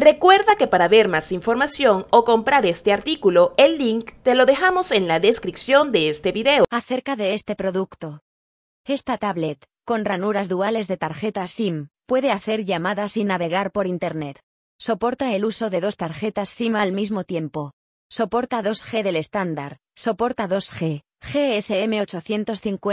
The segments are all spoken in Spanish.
Recuerda que para ver más información o comprar este artículo, el link te lo dejamos en la descripción de este video. Acerca de este producto. Esta tablet, con ranuras duales de tarjeta SIM, puede hacer llamadas y navegar por Internet. Soporta el uso de dos tarjetas SIM al mismo tiempo. Soporta 2G del estándar, soporta 2G, GSM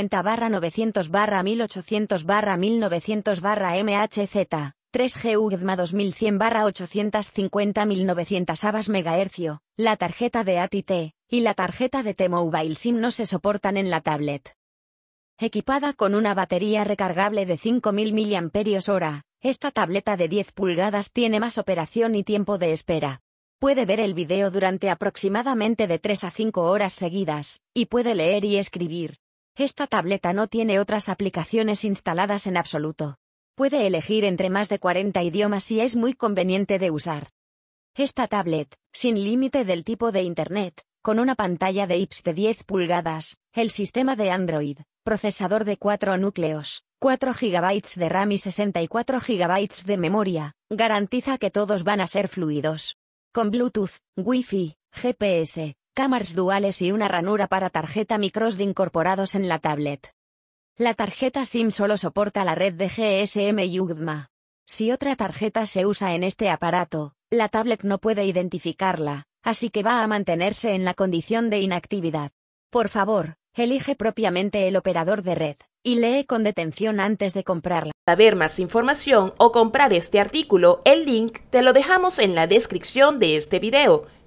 850-900-1800-1900-MHZ, 3G UGDMA 2100-850-1900 ABAS MHz, la tarjeta de AT&T y la tarjeta de T-Mobile SIM no se soportan en la tablet. Equipada con una batería recargable de 5000 mAh, esta tableta de 10 pulgadas tiene más operación y tiempo de espera. Puede ver el video durante aproximadamente de 3 a 5 horas seguidas, y puede leer y escribir. Esta tableta no tiene otras aplicaciones instaladas en absoluto. Puede elegir entre más de 40 idiomas y es muy conveniente de usar. Esta tablet, sin límite del tipo de Internet, con una pantalla de IPS de 10 pulgadas, el sistema de Android, procesador de 4 núcleos, 4 GB de RAM y 64 GB de memoria, garantiza que todos van a ser fluidos. Con Bluetooth, Wi-Fi, GPS, cámaras duales y una ranura para tarjeta microSD incorporados en la tablet. La tarjeta SIM solo soporta la red de GSM y UGMA. Si otra tarjeta se usa en este aparato, la tablet no puede identificarla, así que va a mantenerse en la condición de inactividad. Por favor, elige propiamente el operador de red y lee con detención antes de comprarla. Para ver más información o comprar este artículo, el link te lo dejamos en la descripción de este video.